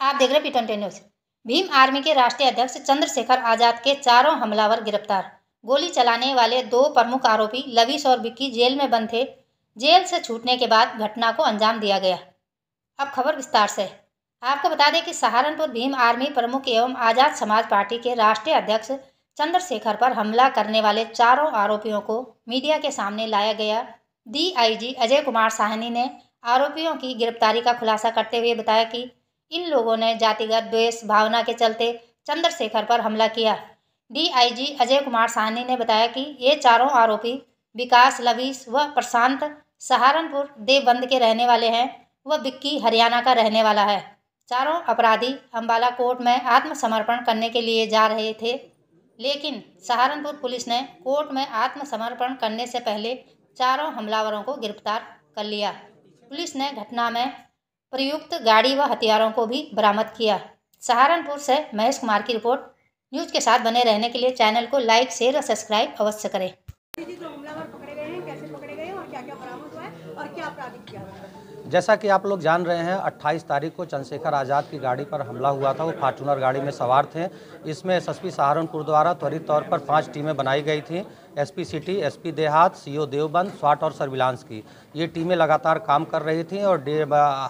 आप देख रहे P twenty news Bhim Army के राष्ट्रीय अध्यक्ष चंद्रशेखर आजाद के चारों हमलावर गिरफ्तार गोली चलाने वाले दो प्रमुख आरोपी लविश और विक्की जेल में बंद थे जेल से छूटने के बाद घटना को अंजाम दिया गया अब खबर विस्तार से आपको बता दें कि सहारनपुर भीम आर्मी प्रमुख एवं आज़ाद समाज पार्टी के राष्ट्रीय अध्यक्ष चंद्रशेखर पर हमला करने वाले चारों आरोपियों को मीडिया के सामने लाया गया डीआईजी अजय कुमार साहनी ने आरोपियों की गिरफ्तारी का खुलासा करते हुए बताया कि इन लोगों ने जातिगत द्वेष भावना के चलते चंद्रशेखर पर हमला किया डीआईजी अजय कुमार साहनी ने बताया कि ये चारों आरोपी विकास लवीस व प्रशांत सहारनपुर देवबंद के रहने वाले हैं व बिक्की हरियाणा का रहने वाला है चारों अपराधी अम्बाला कोर्ट में आत्मसमर्पण करने के लिए जा रहे थे लेकिन सहारनपुर पुलिस ने कोर्ट में आत्मसमर्पण करने से पहले चारों हमलावरों को गिरफ्तार कर लिया पुलिस ने घटना में प्रयुक्त गाड़ी व हथियारों को भी बरामद किया सहारनपुर से महेश कुमार की रिपोर्ट न्यूज के साथ बने रहने के लिए चैनल को लाइक शेयर और सब्सक्राइब अवश्य करें जैसा कि आप लोग जान रहे हैं 28 तारीख को चंद्रशेखर आज़ाद की गाड़ी पर हमला हुआ था वो फार्चूनर गाड़ी में सवार थे इसमें एसएसपी सहारनपुर द्वारा त्वरित तौर पर पांच टीमें बनाई गई थी एसपी सिटी एसपी देहात सीओ देवबंद स्वाट और सर्विलांस की ये टीमें लगातार काम कर रही थी और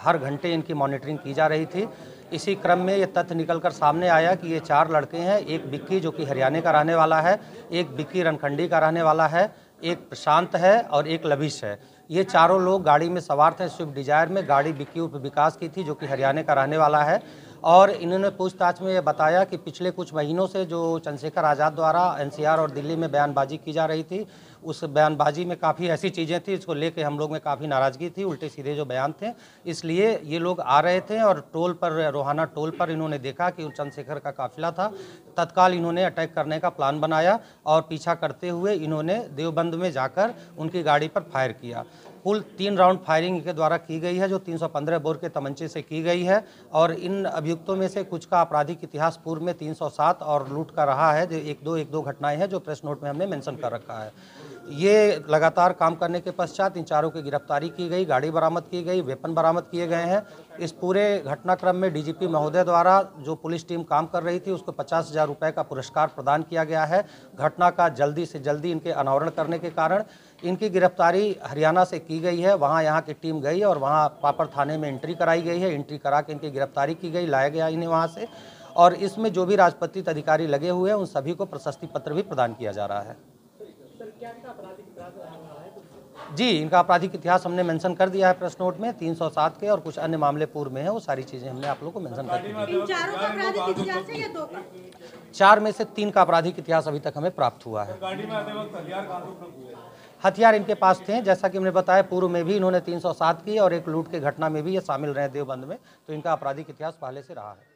हर घंटे इनकी मॉनिटरिंग की जा रही थी इसी क्रम में ये तथ्य निकलकर सामने आया कि ये चार लड़के हैं एक बिक्की जो कि हरियाणा का रहने वाला है एक बिक्की रनखंडी का रहने वाला है एक प्रशांत है और एक लविश है ये चारों लोग गाड़ी में सवार थे स्विफ्ट डिजायर में गाड़ी बिक्की उप विकास की थी जो कि हरियाणा का रहने वाला है और इन्होंने पूछताछ में बताया कि पिछले कुछ महीनों से जो चंद्रशेखर आज़ाद द्वारा एनसीआर और दिल्ली में बयानबाजी की जा रही थी उस बयानबाजी में काफ़ी ऐसी चीज़ें थी इसको लेके हम लोग में काफ़ी नाराज़गी थी उल्टे सीधे जो बयान थे इसलिए ये लोग आ रहे थे और टोल पर रोहाना टोल पर इन्होंने देखा कि चंद्रशेखर का काफिला था तत्काल इन्होंने अटैक करने का प्लान बनाया और पीछा करते हुए इन्होंने देवबंद में जाकर उनकी गाड़ी पर फायर किया कुल तीन राउंड फायरिंग के द्वारा की गई है जो 315 बोर के तमंचे से की गई है और इन अभियुक्तों में से कुछ का आपराधिक इतिहास पूर्व में 307 और लूट का रहा है जो एक दो एक दो घटनाएं हैं जो प्रेस नोट में हमने मेंशन कर रखा है ये लगातार काम करने के पश्चात इन चारों की गिरफ्तारी की गई गाड़ी बरामद की गई वेपन बरामद किए गए हैं इस पूरे घटनाक्रम में डीजीपी महोदय द्वारा जो पुलिस टीम काम कर रही थी उसको पचास हज़ार रुपये का पुरस्कार प्रदान किया गया है घटना का जल्दी से जल्दी इनके अनावरण करने के कारण इनकी गिरफ्तारी हरियाणा से की गई है वहाँ यहाँ की टीम गई और वहाँ पापड़ थाने में एंट्री कराई गई है एंट्री करा के इनकी गिरफ्तारी की गई लाया गया इन्हें वहाँ से और इसमें जो भी राजपत्रित अधिकारी लगे हुए हैं उन सभी को प्रशस्ति पत्र भी प्रदान किया जा रहा है जी इनका आपराधिक इतिहास हमने मेंशन कर दिया है प्रेस नोट में तीन सौ सात के और कुछ अन्य मामले पूर्व में है वो सारी चीज़ें हमने आप लोग को मेंशन कर दी चार में से तीन का आपराधिक इतिहास अभी तक हमें प्राप्त हुआ है हथियार इनके पास थे जैसा कि हमने बताया पूर्व में भी इन्होंने 307 की और एक लूट के घटना में भी ये शामिल रहे देवबंद में तो इनका आपराधिक इतिहास पहले से रहा है